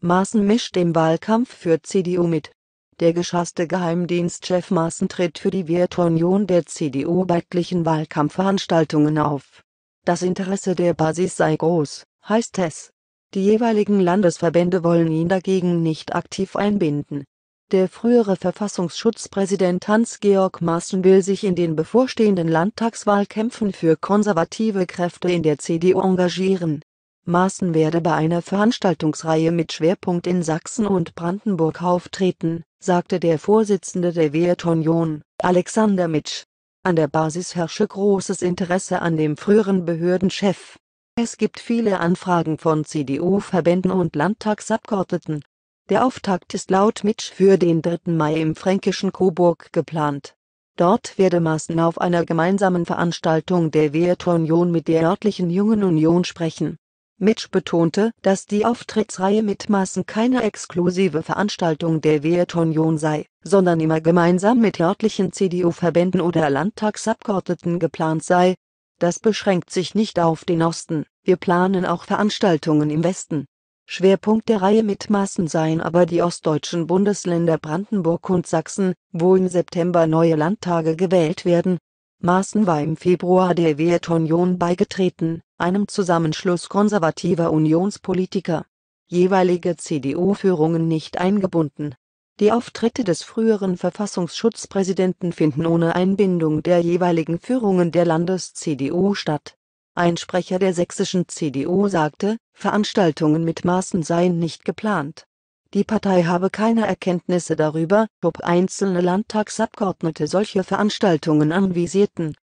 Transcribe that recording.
Maaßen mischt im Wahlkampf für CDU mit. Der geschasste Geheimdienstchef Maaßen tritt für die Werteunion der CDU bei etlichen Wahlkampfveranstaltungen auf. Das Interesse der Basis sei groß, heißt es. Die jeweiligen Landesverbände wollen ihn dagegen nicht aktiv einbinden. Der frühere Verfassungsschutzpräsident Hans-Georg Maaßen will sich in den bevorstehenden Landtagswahlkämpfen für konservative Kräfte in der CDU engagieren Maaßen werde bei einer Veranstaltungsreihe mit Schwerpunkt in Sachsen und Brandenburg auftreten, sagte der Vorsitzende der Wehrtunion, Alexander Mitsch. An der Basis herrsche großes Interesse an dem früheren Behördenchef. Es gibt viele Anfragen von CDU-Verbänden und Landtagsabgeordneten. Der Auftakt ist laut Mitsch für den 3. Mai im fränkischen Coburg geplant. Dort werde Maaßen auf einer gemeinsamen Veranstaltung der Wehrtunion mit der örtlichen Jungen Union sprechen Mitch betonte, dass die Auftrittsreihe mit Massen keine exklusive Veranstaltung der Wertunion sei, sondern immer gemeinsam mit örtlichen CDU-Verbänden oder Landtagsabgeordneten geplant sei. Das beschränkt sich nicht auf den Osten, wir planen auch Veranstaltungen im Westen. Schwerpunkt der Reihe mit Maßen seien aber die ostdeutschen Bundesländer Brandenburg und Sachsen, wo im September neue Landtage gewählt werden. Maaßen war im Februar der Wertunion beigetreten einem Zusammenschluss konservativer Unionspolitiker, jeweilige CDU-Führungen nicht eingebunden. Die Auftritte des früheren Verfassungsschutzpräsidenten finden ohne Einbindung der jeweiligen Führungen der Landes-CDU statt. Ein Sprecher der sächsischen CDU sagte, Veranstaltungen mit Maßen seien nicht geplant. Die Partei habe keine Erkenntnisse darüber, ob einzelne Landtagsabgeordnete solche Veranstaltungen anvisierten